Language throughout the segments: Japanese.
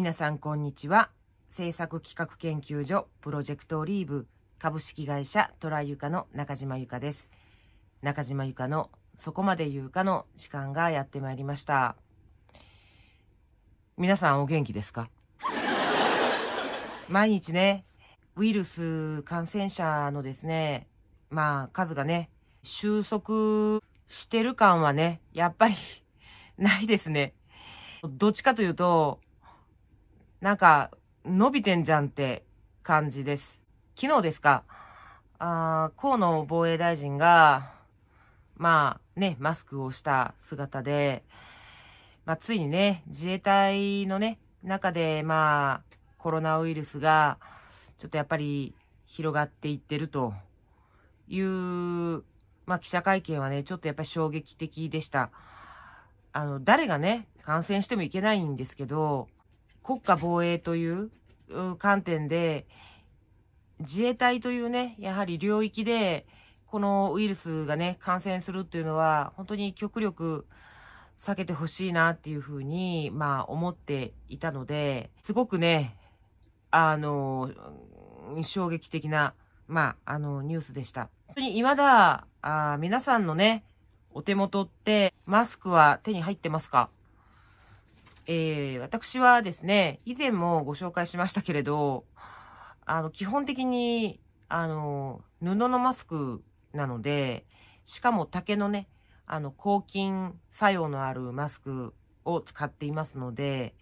皆さんこんにちは。制作企画研究所プロジェクトオリーブ株式会社トラユカの中島ゆかです。中島ゆかのそこまで言うかの時間がやってまいりました。皆さんお元気ですか 毎日ね、ウイルス感染者のですね、まあ数がね、収束してる感はね、やっぱり ないですね。どっちかというと、なんか、伸びてんじゃんって感じです。昨日ですか、あ河野防衛大臣が、まあね、マスクをした姿で、まあついにね、自衛隊のね、中でまあ、コロナウイルスが、ちょっとやっぱり広がっていってるという、まあ記者会見はね、ちょっとやっぱり衝撃的でした。あの、誰がね、感染してもいけないんですけど、国家防衛という観点で、自衛隊というね、やはり領域で、このウイルスがね、感染するっていうのは、本当に極力避けてほしいなっていうふうに、まあ思っていたので、すごくね、あの、衝撃的な、まあ、あの、ニュースでした。本当に未だ、あ皆さんのね、お手元って、マスクは手に入ってますかえー、私はですね、以前もご紹介しましたけれど、あの、基本的に、あの、布のマスクなので、しかも竹のね、あの、抗菌作用のあるマスクを使っていますので、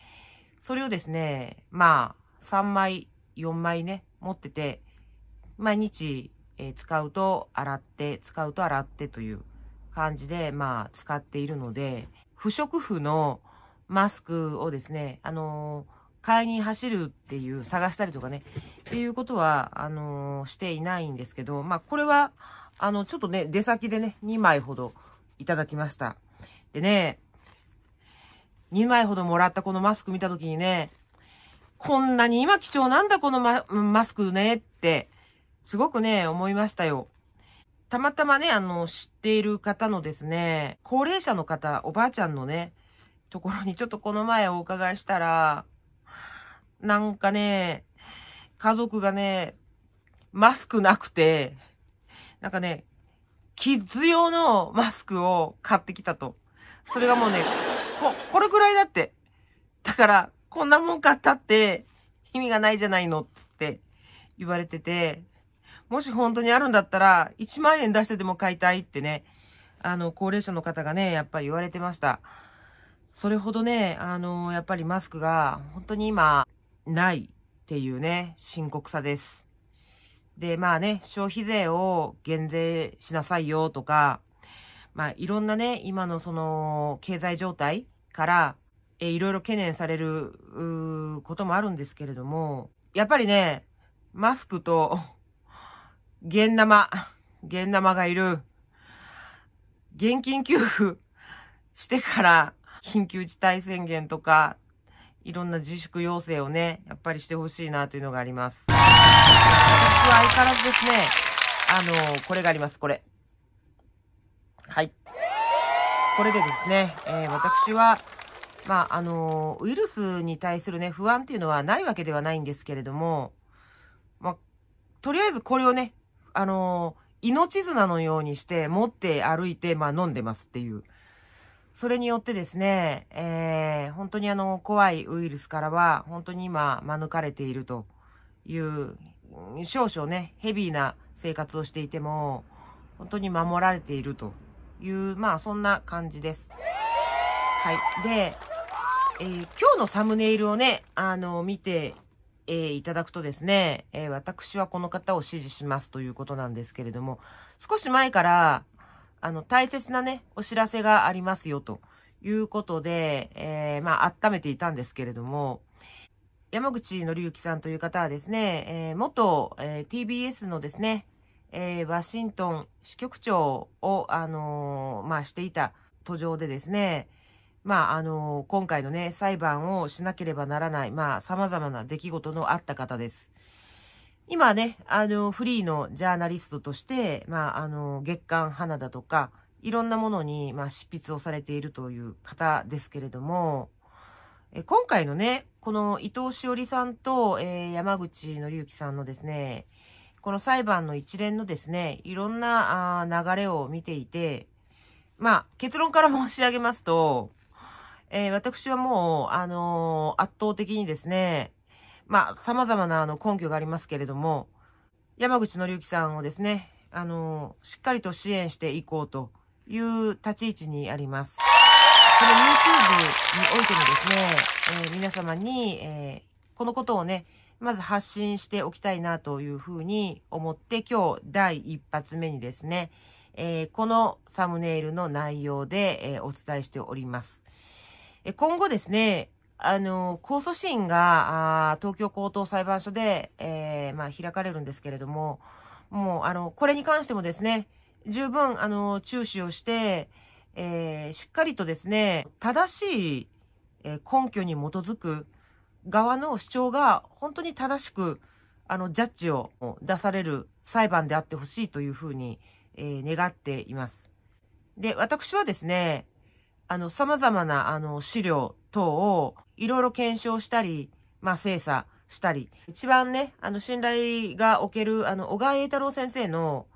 それをですね、まあ、3枚、4枚ね、持ってて、毎日、えー、使うと洗って、使うと洗ってという感じで、まあ、使っているので、不織布のマスクをですね、あの買いに走るっていう、探したりとかね、っていうことは、あのしていないんですけど、まあ、これは、あの、ちょっとね、出先でね、2枚ほどいただきました。でね、2枚ほどもらったこのマスク見たときにね、こんなに今貴重なんだこのママスクねって、すごくね、思いましたよ。たまたまね、あの、知っている方のですね、高齢者の方、おばあちゃんのね、ところにちょっとこの前お伺いしたら、なんかね、家族がね、マスクなくて、なんかね、キッズ用のマスクを買ってきたと。それがもうね、こ、これくらいだって。だから、こんなもん買ったって意味がないじゃないのって言われてて、もし本当にあるんだったら、1万円出してでも買いたいってね、あの、高齢者の方がね、やっぱり言われてました。それほどね、あのー、やっぱりマスクが本当に今、ないっていうね、深刻さです。で、まあね、消費税を減税しなさいよとか、まあいろんなね、今のその経済状態から、え、いろいろ懸念される、こともあるんですけれども、やっぱりね、マスクと、現生、現生がいる、現金給付してから、緊急事態宣言とか、いろんな自粛要請をね、やっぱりしてほしいなというのがあります。私は相変わらずですね、あのー、これがあります、これ。はい。これでですね、えー、私は、まあ、あのー、ウイルスに対するね、不安っていうのはないわけではないんですけれども、まあ、とりあえずこれをね、あのー、命綱のようにして持って歩いて、まあ、飲んでますっていう。それによってですね、えー、本当にあの、怖いウイルスからは、本当に今、免れているという、少々ね、ヘビーな生活をしていても、本当に守られているという、まあ、そんな感じです。はい。で、えー、今日のサムネイルをね、あの、見て、えー、いただくとですね、えー、私はこの方を支持しますということなんですけれども、少し前から、あの、大切なね、お知らせがありますよ、ということで、えー、まあ、温めていたんですけれども、山口のりゆきさんという方はですね、えー、元、えー、TBS のですね、えー、ワシントン支局長を、あのー、まあ、していた途上でですね、まあ、あのー、今回のね、裁判をしなければならない、まあ、様々な出来事のあった方です。今ね、あの、フリーのジャーナリストとして、まあ、あの、月刊花だとか、いろんなものに、まあ、執筆をされているという方ですけれども、え今回のね、この伊藤しおりさんと、えー、山口のりゆきさんのですね、この裁判の一連のですね、いろんなあ流れを見ていて、まあ、結論から申し上げますと、えー、私はもう、あのー、圧倒的にですね、まあ、様々なあの根拠がありますけれども、山口のりゆきさんをですね、あの、しっかりと支援していこうという立ち位置にあります。この YouTube においてもですね、えー、皆様に、えー、このことをね、まず発信しておきたいなというふうに思って、今日第一発目にですね、えー、このサムネイルの内容で、えお伝えしております。え今後ですね、あの、控訴審が、あ東京高等裁判所で、えー、まあ、開かれるんですけれども、もう、あの、これに関してもですね、十分、あの、注視をして、えー、しっかりとですね、正しい、えー、根拠に基づく側の主張が本当に正しく、あの、ジャッジを出される裁判であってほしいというふうに、えー、願っています。で、私はですね、あの、様々な、あの、資料等を、いろいろ検証したり、まあ、精査したり、一番ね、あの、信頼がおける、あの、小川栄太郎先生の、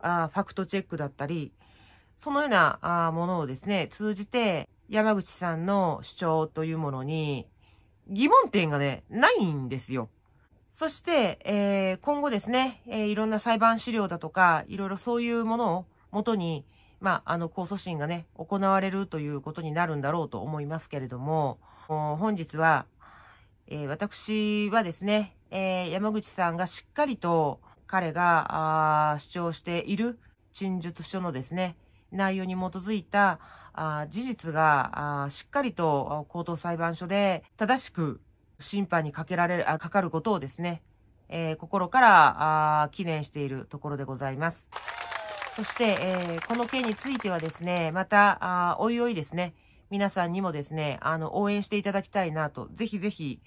あファクトチェックだったり、そのようなあものをですね、通じて、山口さんの主張というものに、疑問点がね、ないんですよ。そして、えー、今後ですね、えー、いろんな裁判資料だとか、いろいろそういうものを元に、まあ、あの、控訴審がね、行われるということになるんだろうと思いますけれども、本日は、えー、私はですね、えー、山口さんがしっかりと彼が主張している陳述書のですね、内容に基づいた事実がしっかりと高等裁判所で正しく審判にかけられる、かかることをですね、えー、心から記念しているところでございます。そして、えー、この件についてはですね、また、あおいおいですね、皆さんにもですね、あの、応援していただきたいなと、ぜひぜひ、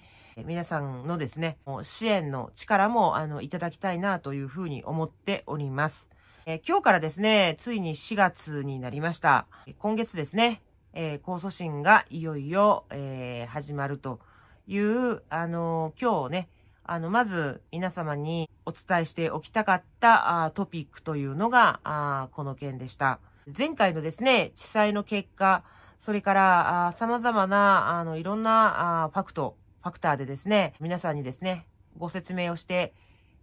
皆さんのですね、支援の力も、あの、いただきたいなというふうに思っております。え今日からですね、ついに4月になりました。今月ですね、えー、控訴審がいよいよ、えー、始まるという、あのー、今日ね、あの、まず皆様にお伝えしておきたかったトピックというのが、この件でした。前回のですね、地裁の結果、それから、様々な、あの、いろんなファクト、ファクターでですね、皆さんにですね、ご説明をして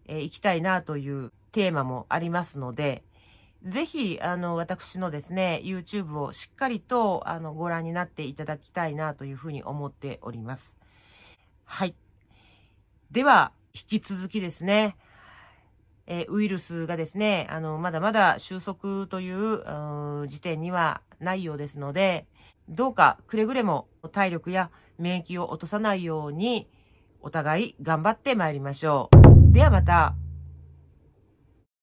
いきたいなというテーマもありますので、ぜひ、あの、私のですね、YouTube をしっかりと、あの、ご覧になっていただきたいなというふうに思っております。はい。では、引き続きですね、えー、ウイルスがですね、あの、まだまだ収束という、う時点にはないようですので、どうかくれぐれも体力や免疫を落とさないように、お互い頑張ってまいりましょう。ではまた。